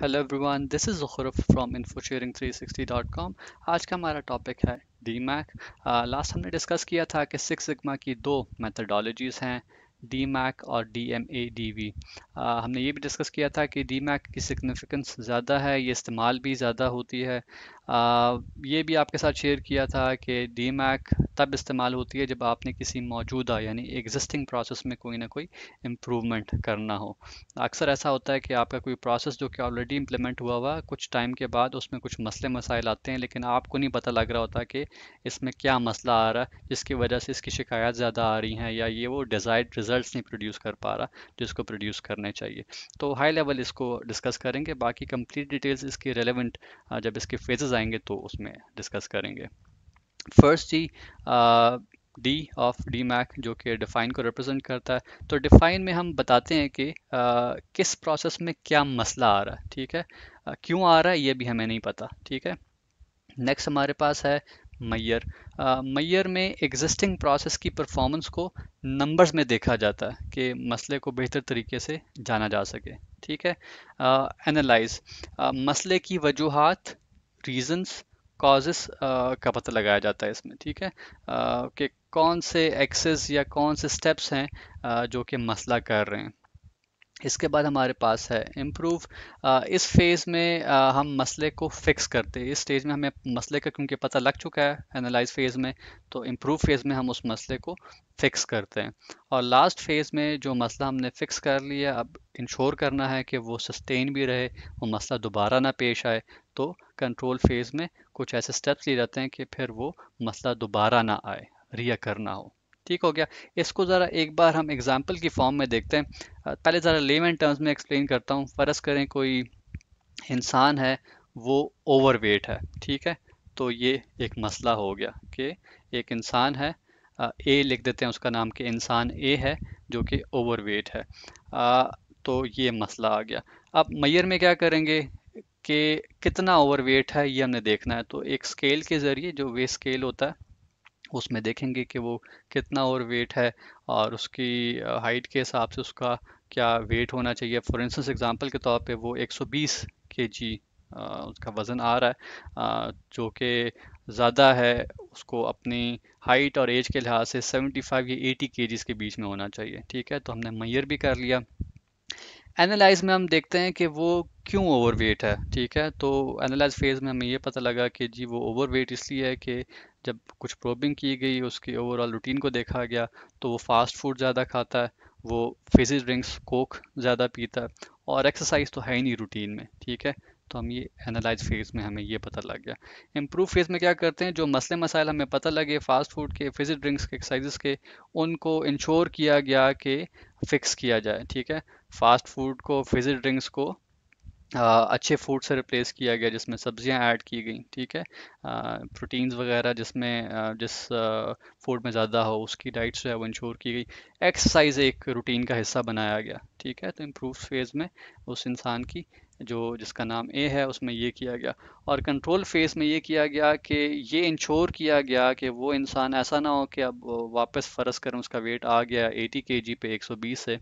hello everyone this is Zukhraf from कॉम आज का हमारा टॉपिक है डी मैक लास्ट हमने डिस्कस किया था कि सिक्स सिग्मा की दो मेथडोलॉजीज़ हैं डी मैक और D M A D V हमने ये भी डिस्कस किया था कि डी मैक की सिग्निफिकेंस ज़्यादा है ये इस्तेमाल भी ज़्यादा होती है ये भी आपके साथ शेयर किया था कि डी तब इस्तेमाल होती है जब आपने किसी मौजूदा यानी एग्जिस्टिंग प्रोसेस में कोई ना कोई इम्प्रूवमेंट करना हो अक्सर ऐसा होता है कि आपका कोई प्रोसेस जो कि ऑलरेडी इम्प्लीमेंट हुआ हुआ कुछ टाइम के बाद उसमें कुछ मसले मसाइल आते हैं लेकिन आपको नहीं पता लग रहा होता कि इसमें क्या मसला आ रहा है जिसकी वजह से इसकी शिकायत ज़्यादा आ रही हैं या ये वो डिज़ायर्ड रिजल्ट नहीं प्रोड्यूस कर पा रहा जिसको प्रोड्यूस करने चाहिए तो हाई लेवल इसको डिस्कस करेंगे बाकी कंप्लीट डिटेल्स इसकी रेलिवेंट जब इसके फेजेज़ आएंगे तो उसमें डिस्कस करेंगे first G D of DMAIC जो कि डिफाइन को रिप्रेजेंट करता है तो डिफाइन में हम बताते हैं कि आ, किस प्रोसेस में क्या मसला आ रहा है ठीक है क्यों आ रहा है ये भी हमें नहीं पता ठीक है नेक्स्ट हमारे पास है मैयर मैयर में एग्जिस्टिंग प्रोसेस की परफॉर्मेंस को नंबर्स में देखा जाता है कि मसले को बेहतर तरीके से जाना जा सके ठीक है एनालाइज uh, uh, मसले की वजूहत रीजंस कॉजेस uh, का पता लगाया जाता है इसमें ठीक है कि कौन से एक्सेस या कौन से स्टेप्स हैं जो कि मसला कर रहे हैं इसके बाद हमारे पास है इम्प्रूव इस फेज़ में आ, हम मसले को फिक्स करते हैं इस स्टेज में हमें मसले का क्योंकि पता लग चुका है एनालाइज फेज़ में तो इम्प्रूव फेज़ में हम उस मसले को फिक्स करते हैं और लास्ट फेज़ में जो मसला हमने फिक्स कर लिया अब इंश्योर करना है कि वो सस्टेन भी रहे वो मसला दोबारा ना पेश आए तो कंट्रोल फेज़ में कुछ ऐसे स्टेप्स लिए जाते हैं कि फिर वो मसला दोबारा ना आए रिया करना हो ठीक हो गया इसको ज़रा एक बार हम एग्जाम्पल की फॉर्म में देखते हैं पहले ज़रा लेम टर्म्स में एक्सप्लेन करता हूँ फ़र्ज़ करें कोई इंसान है वो ओवरवेट है ठीक है तो ये एक मसला हो गया कि एक इंसान है ए लिख देते हैं उसका नाम कि इंसान ए है जो कि ओवरवेट है तो ये मसला आ गया अब मैयर में क्या करेंगे कि कितना ओवरवेट है ये हमने देखना है तो एक स्केल के ज़रिए जो वे स्केल होता है उसमें देखेंगे कि वो कितना ओवरवेट है और उसकी हाइट के हिसाब से उसका क्या वेट होना चाहिए फॉर इंस्टेंस एग्जांपल के तौर पे वो 120 केजी उसका वज़न आ रहा है जो कि ज़्यादा है उसको अपनी हाइट और एज के लिहाज से 75 या 80 केजीज़ के बीच में होना चाहिए ठीक है तो हमने मैयर भी कर लिया एनालाइज में हम देखते हैं कि वो क्यों ओवरवेट है ठीक है तो एनालाइज फेज में हमें ये पता लगा कि जी वो ओवरवेट इसलिए है कि जब कुछ प्रोबिंग की गई उसकी ओवरऑल रूटीन को देखा गया तो वो फास्ट फूड ज़्यादा खाता है वो फिजी ड्रिंक्स कोक ज़्यादा पीता है और एक्सरसाइज तो है ही नहीं रूटीन में ठीक है तो हम ये एनालाइज फेज़ में हमें ये पता लग गया इम्प्रूव फेज़ में क्या करते हैं जो मसले मसाइल हमें पता लगे फास्ट फूड के फिजिक ड्रिंक्स के एक्सरसाइज के उनको इंश्योर किया गया कि फिक्स किया जाए ठीक है फास्ट फूड को फिजिक ड्रिंक्स को आ, अच्छे फूड से रिप्लेस किया गया जिसमें सब्जियां ऐड की गई ठीक है प्रोटीन्स वगैरह जिसमें जिस फूड में ज़्यादा हो उसकी डाइट जो है वो इंश्योर की गई एक्सरसाइज एक रूटीन का हिस्सा बनाया गया ठीक है तो इम्प्रूव फेज़ में उस इंसान की जो जिसका नाम ए है उसमें ये किया गया और कंट्रोल फेस में ये किया गया कि ये इंश्योर किया गया कि वो इंसान ऐसा ना हो कि अब वापस फ़र्ज़ करें उसका वेट आ गया 80 के पे 120 से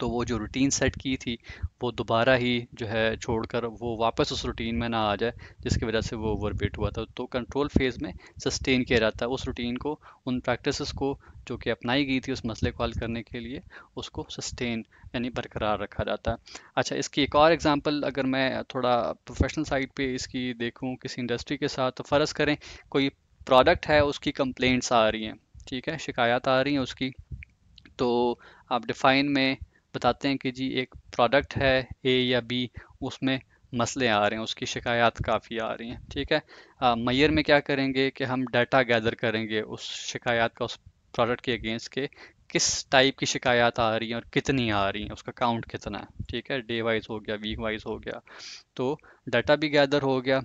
तो वो जो रूटीन सेट की थी वो दोबारा ही जो है छोड़कर वो वापस उस रूटीन में ना आ जाए जिसकी वजह से वो ओवरवेट हुआ था तो कंट्रोल फेज़ में सस्टेन किया जाता है उस रूटीन को उन प्रैक्टिसेस को जो कि अपनाई गई थी उस मसले को हल करने के लिए उसको सस्टेन यानी बरकरार रखा जाता है अच्छा इसकी एक और एग्जांपल अगर मैं थोड़ा प्रोफेशनल साइड पे इसकी देखूँ किसी इंडस्ट्री के साथ तो फ़र्ज़ करें कोई प्रोडक्ट है उसकी कंप्लेंट्स आ रही हैं ठीक है शिकायत आ रही हैं उसकी तो आप डिफाइन में बताते हैं कि जी एक प्रोडक्ट है ए या बी उसमें मसले आ रहे हैं उसकी शिकायत काफ़ी आ रही हैं ठीक है मैयर में क्या करेंगे कि हम डाटा गैदर करेंगे उस शिकायत का उस प्रोडक्ट के अगेंस्ट के किस टाइप की शिकायत आ रही है और कितनी आ रही है उसका काउंट कितना है ठीक है डे वाइज हो गया वीक वाइज हो गया तो डाटा भी गैदर हो गया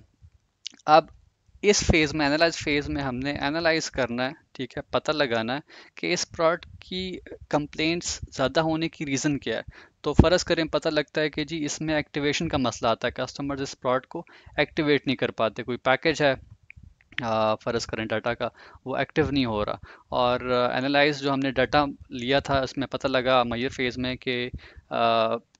अब इस फेज़ में एनालाइज फेज़ में हमने एनालाइज करना है ठीक है पता लगाना है कि इस प्रोडक्ट की कंप्लेंट्स ज़्यादा होने की रीज़न क्या है तो फ़र्ज़ करें पता लगता है कि जी इसमें एक्टिवेशन का मसला आता है कस्टमर्स इस प्रोडक्ट को एक्टिवेट नहीं कर पाते कोई पैकेज है फ़र्ज़ करें डाटा का वो एक्टिव नहीं हो रहा और एनालाइज जो हमने डाटा लिया था उसमें पता लगा मैयर फेज़ में कि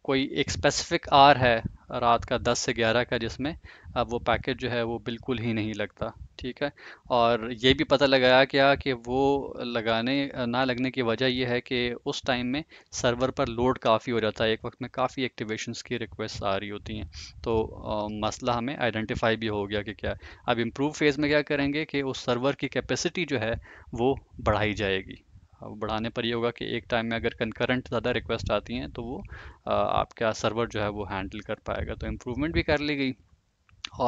कोई एक स्पेसिफिक आर है रात का 10 से 11 का जिसमें अब वो पैकेट जो है वो बिल्कुल ही नहीं लगता ठीक है और ये भी पता लगाया गया कि वो लगाने ना लगने की वजह ये है कि उस टाइम में सर्वर पर लोड काफ़ी हो जाता है एक वक्त में काफ़ी एक्टिवेशंस की रिक्वेस्ट आ रही होती हैं तो आ, मसला हमें आइडेंटिफाई भी हो गया कि क्या अब इम्प्रूव फेज़ में क्या करेंगे कि उस सर्वर की कैपेसिटी जो है वो बढ़ाई जाएगी बढ़ाने पर ये होगा कि एक टाइम में अगर कंकरेंट ज़्यादा रिक्वेस्ट आती हैं तो वो आपका सर्वर जो है वो हैंडल कर पाएगा तो इम्प्रूवमेंट भी कर ली गई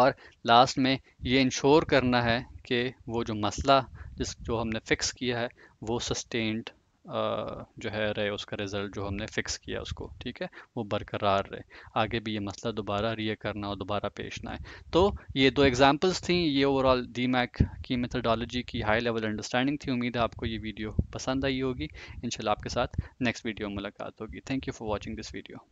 और लास्ट में ये इंश्योर करना है कि वो जो मसला जिस जो हमने फिक्स किया है वो सस्टेंड जो है रहे उसका रिज़ल्ट जो हमने फ़िक्स किया उसको ठीक है वो बरकरार रहे आगे भी ये मसला दोबारा रिय करना और दोबारा पेश ना आए तो ये दो एग्जांपल्स थी ये ओवरऑल डी मैक की मेथडोलॉजी की हाई लेवल अंडरस्टैंडिंग थी उम्मीद है आपको ये वीडियो पसंद आई होगी इनशाला आपके साथ नेक्स्ट वीडियो में मुलाकात होगी thank you for watching this video